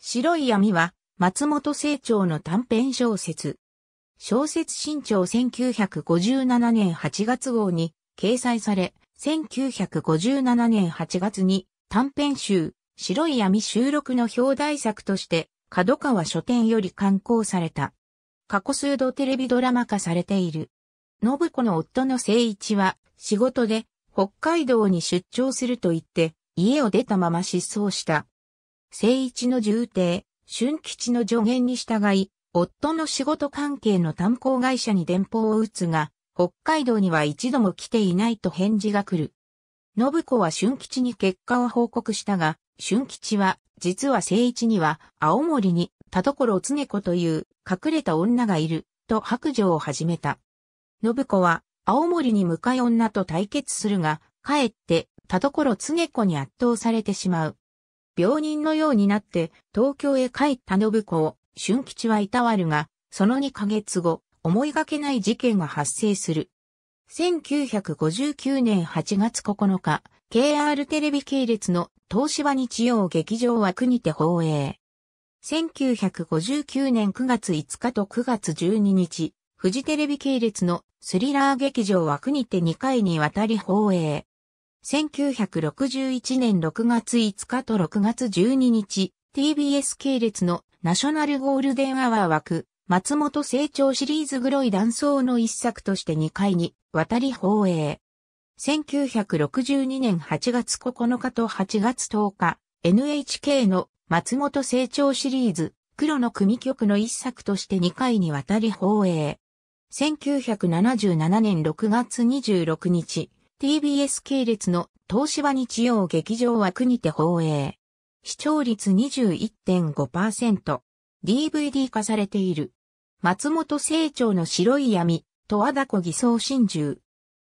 白い闇は、松本清張の短編小説。小説新潮1957年8月号に掲載され、1957年8月に短編集、白い闇収録の表題作として、角川書店より刊行された。過去数度テレビドラマ化されている。信子の夫の誠一は、仕事で北海道に出張すると言って、家を出たまま失踪した。聖一の重帝、春吉の助言に従い、夫の仕事関係の炭鉱会社に電報を打つが、北海道には一度も来ていないと返事が来る。信子は春吉に結果を報告したが、春吉は、実は聖一には、青森に、田所常子という、隠れた女がいる、と白状を始めた。信子は、青森に向かい女と対決するが、かえって、田所常子に圧倒されてしまう。病人のようになって東京へ帰った信子を春吉はいたわるが、その2ヶ月後、思いがけない事件が発生する。1959年8月9日、KR テレビ系列の東芝日曜劇場枠にて放映。1959年9月5日と9月12日、フジテレビ系列のスリラー劇場枠にて2回にわたり放映。1961年6月5日と6月12日、TBS 系列のナショナルゴールデンアワー枠、松本成長シリーズグロい断層の一作として2回に渡り放映。1962年8月9日と8月10日、NHK の松本成長シリーズ、黒の組曲の一作として2回にわたり放映。1977年6月26日、TBS 系列の東芝日曜劇場枠にて放映。視聴率21.5%。DVD 化されている。松本清張の白い闇、と和田こ偽装真珠。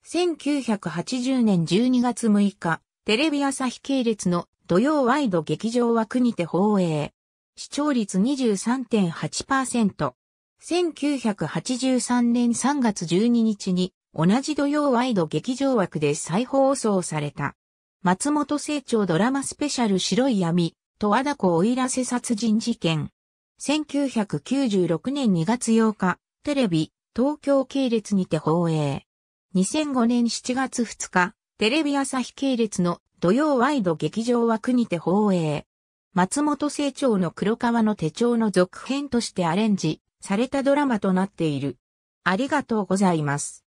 1980年12月6日、テレビ朝日系列の土曜ワイド劇場枠にて放映。視聴率23.8%。1983年3月12日に同じ土曜ワイド劇場枠で再放送された。松本清張ドラマスペシャル白い闇、と和田湖おいらせ殺人事件。1996年2月8日、テレビ、東京系列にて放映。2005年7月2日、テレビ朝日系列の土曜ワイド劇場枠にて放映。松本清張の黒川の手帳の続編としてアレンジされたドラマとなっている。ありがとうございます。